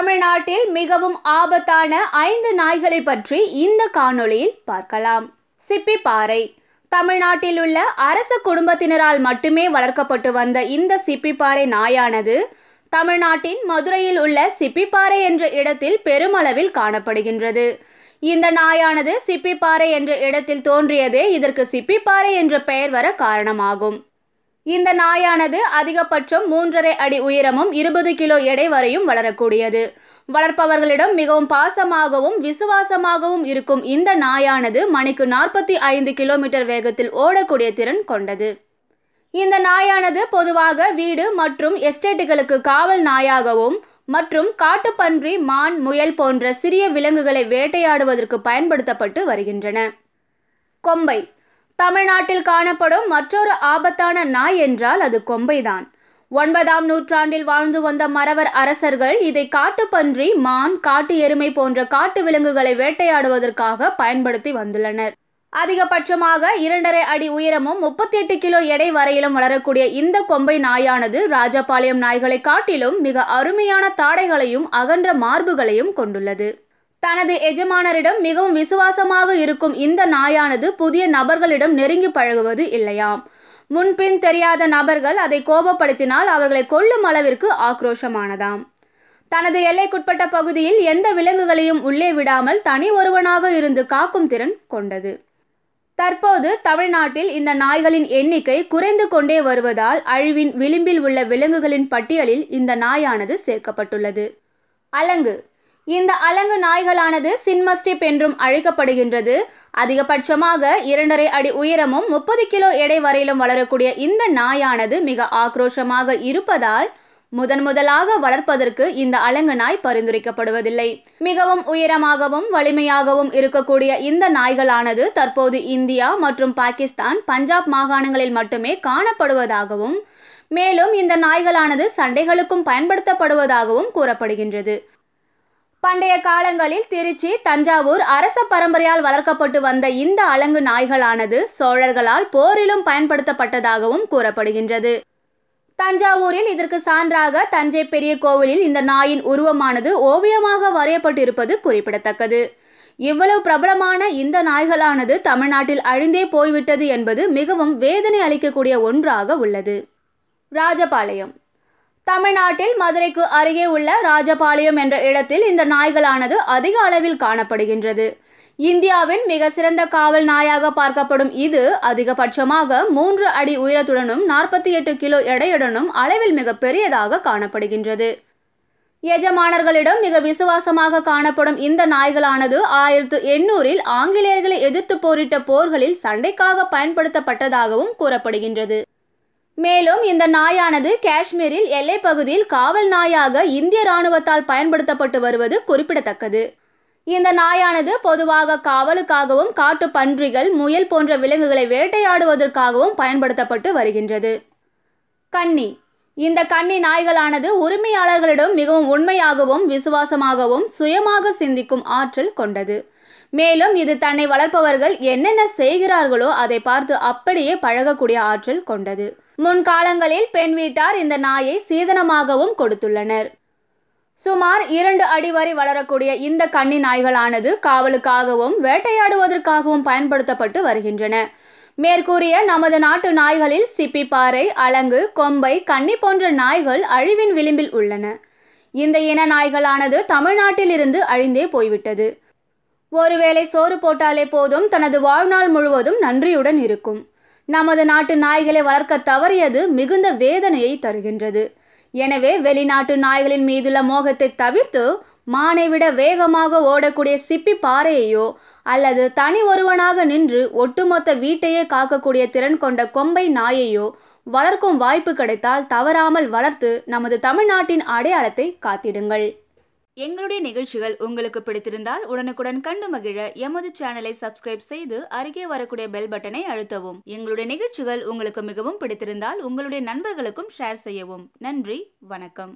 தமிழ்நாட்டில் மிகவும் ஆபத்தான ஐந்து நாய்களை பற்றி இந்த காணொளியில் பார்க்கலாம் சிப்பி பாறை தமிழ்நாட்டில் உள்ள அரச குடும்பத்தினரால் மட்டுமே வளர்க்கப்பட்டு வந்த இந்த சிப்பிப்பாறை நாயானது தமிழ்நாட்டின் மதுரையில் உள்ள சிப்பிப்பாறை என்ற இடத்தில் பெருமளவில் காணப்படுகின்றது இந்த நாயானது சிப்பிப்பாறை என்ற இடத்தில் தோன்றியதே இதற்கு சிப்பிப்பாறை என்ற பெயர் வர காரணமாகும் இந்த நாயானது அதிகபட்சம் மூன்றரை அடி உயரமும் இருபது கிலோ எடை வரையும் வளரக்கூடியது வளர்ப்பவர்களிடம் மிகவும் பாசமாகவும் விசுவாசமாகவும் இருக்கும் இந்த நாயானது மணிக்கு நாற்பத்தி ஐந்து கிலோமீட்டர் வேகத்தில் ஓடக்கூடிய திறன் கொண்டது இந்த நாயானது பொதுவாக வீடு மற்றும் எஸ்டேட்டுகளுக்கு காவல் நாயாகவும் மற்றும் காட்டுப்பன்றி மான் முயல் போன்ற சிறிய விலங்குகளை வேட்டையாடுவதற்கு பயன்படுத்தப்பட்டு வருகின்றன கொம்பை தமிழ்நாட்டில் காணப்படும் மற்றொரு ஆபத்தான நாய் என்றால் அது கொம்பைதான் ஒன்பதாம் நூற்றாண்டில் வாழ்ந்து வந்த மறவர் அரசர்கள் இதை காட்டுப்பன்றி மான் காட்டு எருமை போன்ற காட்டு விலங்குகளை வேட்டையாடுவதற்காக பயன்படுத்தி வந்துள்ளனர் அதிகபட்சமாக இரண்டரை அடி உயரமும் முப்பத்தி எட்டு கிலோ எடை வரையிலும் வளரக்கூடிய இந்த கொம்பை நாயானது ராஜபாளையம் நாய்களை காட்டிலும் மிக அருமையான தாடைகளையும் அகன்ற மார்புகளையும் கொண்டுள்ளது தனது எஜமானரிடம் மிகவும் விசுவாசமாக இருக்கும் இந்த நாயானது புதிய நபர்களிடம் நெருங்கி பழகுவது இல்லையாம் முன்பின் தெரியாத நபர்கள் அதை கோபப்படுத்தினால் அவர்களை கொல்லும் அளவிற்கு ஆக்ரோஷமானதாம் தனது எல்லைக்குட்பட்ட பகுதியில் எந்த விலங்குகளையும் உள்ளே விடாமல் தனி ஒருவனாக இருந்து காக்கும் திறன் கொண்டது தற்போது தமிழ்நாட்டில் இந்த நாய்களின் எண்ணிக்கை குறைந்து கொண்டே வருவதால் அழிவின் விளிம்பில் உள்ள விலங்குகளின் பட்டியலில் இந்த நாயானது சேர்க்கப்பட்டுள்ளது அலங்கு இந்த அலங்கு நாய்களானது சின்மஸ்டிப் என்றும் அழைக்கப்படுகின்றது அதிகபட்சமாக இரண்டரை அடி உயரமும் முப்பது கிலோ எடை வரையிலும் வளரக்கூடிய இந்த நாயானது மிக ஆக்ரோஷமாக இருப்பதால் முதன் முதலாக வளர்ப்பதற்கு இந்த அலங்கு நாய் பரிந்துரைக்கப்படுவதில்லை மிகவும் உயரமாகவும் வலிமையாகவும் இருக்கக்கூடிய இந்த நாய்களானது தற்போது இந்தியா மற்றும் பாகிஸ்தான் பஞ்சாப் மாகாணங்களில் மட்டுமே காணப்படுவதாகவும் மேலும் இந்த நாய்களானது சண்டைகளுக்கும் பயன்படுத்தப்படுவதாகவும் கூறப்படுகின்றது பண்டைய காலங்களில் திருச்சி தஞ்சாவூர் அரச பரம்பரையால் வளர்க்கப்பட்டு வந்த இந்த அலங்கு நாய்களானது சோழர்களால் போரிலும் பயன்படுத்தப்பட்டதாகவும் கூறப்படுகின்றது தஞ்சாவூரில் இதற்கு சான்றாக தஞ்சை பெரிய கோவிலில் இந்த நாயின் உருவமானது ஓவியமாக வரையப்பட்டிருப்பது குறிப்பிடத்தக்கது இவ்வளவு பிரபலமான இந்த நாய்களானது தமிழ்நாட்டில் அழிந்தே போய்விட்டது என்பது மிகவும் வேதனை அளிக்கக்கூடிய ஒன்றாக உள்ளது ராஜபாளையம் தமிழ்நாட்டில் மதுரைக்கு அருகே உள்ள ராஜபாளையம் என்ற இடத்தில் இந்த நாய்களானது அதிக அளவில் காணப்படுகின்றது இந்தியாவின் மிக சிறந்த காவல் நாயாக பார்க்கப்படும் இது அதிகபட்சமாக மூன்று அடி உயரத்துடனும் நாற்பத்தி எட்டு கிலோ எடையுடனும் அளவில் மிக பெரியதாக காணப்படுகின்றது எஜமானர்களிடம் மிக விசுவாசமாக காணப்படும் இந்த நாய்களானது ஆயிரத்து எண்ணூறில் ஆங்கிலேயர்களை எதிர்த்து போரிட்ட போர்களில் சண்டைக்காக பயன்படுத்தப்பட்டதாகவும் கூறப்படுகின்றது மேலும் இந்த நாயானது காஷ்மீரில் பகுதியில் காவல் நாயாக இந்திய ராணுவத்தால் பயன்படுத்தப்பட்டு வருவது குறிப்பிடத்தக்கது இந்த நாயானது பொதுவாக காவலுக்காகவும் காட்டு பன்றிகள் முயல் போன்ற விலங்குகளை வேட்டையாடுவதற்காகவும் பயன்படுத்தப்பட்டு வருகின்றது கன்னி இந்த கன்னி நாய்களானது உரிமையாளர்களிடம் மிகவும் உண்மையாகவும் விசுவாசமாகவும் சுயமாக சிந்திக்கும் ஆற்றல் கொண்டது மேலும் இது தன்னை வளர்ப்பவர்கள் என்னென்ன செய்கிறார்களோ அதை பார்த்து அப்படியே பழகக்கூடிய ஆற்றல் கொண்டது முன்காலங்களில் பெண் வீட்டார் இந்த நாயை சீதனமாகவும் கொடுத்துள்ளனர் சுமார் இரண்டு அடி வரை வளரக்கூடிய இந்த கன்னி நாய்களானது காவலுக்காகவும் வேட்டையாடுவதற்காகவும் பயன்படுத்தப்பட்டு வருகின்றன மேற்கூறிய நமது நாட்டு நாய்களில் சிப்பி பாறை அலங்கு கொம்பை கன்னி போன்ற நாய்கள் அழிவின் விளிம்பில் உள்ளன இந்த இன நாய்களானது தமிழ்நாட்டில் இருந்து அழிந்தே போய்விட்டது ஒருவேளை சோறு போட்டாலே போதும் தனது வாழ்நாள் முழுவதும் நன்றியுடன் இருக்கும் நமது நாட்டு நாய்களை வளர்க்க தவறியது மிகுந்த வேதனையை தருகின்றது எனவே வெளிநாட்டு நாய்களின் மீதுள்ள மோகத்தை தவிர்த்து மானை விட வேகமாக ஓடக்கூடிய சிப்பி பாறையையோ அல்லது தனி ஒருவனாக நின்று ஒட்டுமொத்த வீட்டையே காக்கக்கூடிய திறன் கொண்ட கொம்பை நாயையோ வளர்க்கும் வாய்ப்பு கிடைத்தால் தவறாமல் வளர்த்து நமது தமிழ்நாட்டின் அடையாளத்தை காத்திடுங்கள் எங்களுடைய நிகழ்ச்சிகள் உங்களுக்கு பிடித்திருந்தால் உடனுக்குடன் கண்டு மகிழ எமது சேனலை சப்ஸ்கிரைப் செய்து அருகே வரக்கூடிய பெல் பட்டனை அழுத்தவும் எங்களுடைய நிகழ்ச்சிகள் உங்களுக்கு மிகவும் பிடித்திருந்தால் உங்களுடைய நண்பர்களுக்கும் ஷேர் செய்யவும் நன்றி வணக்கம்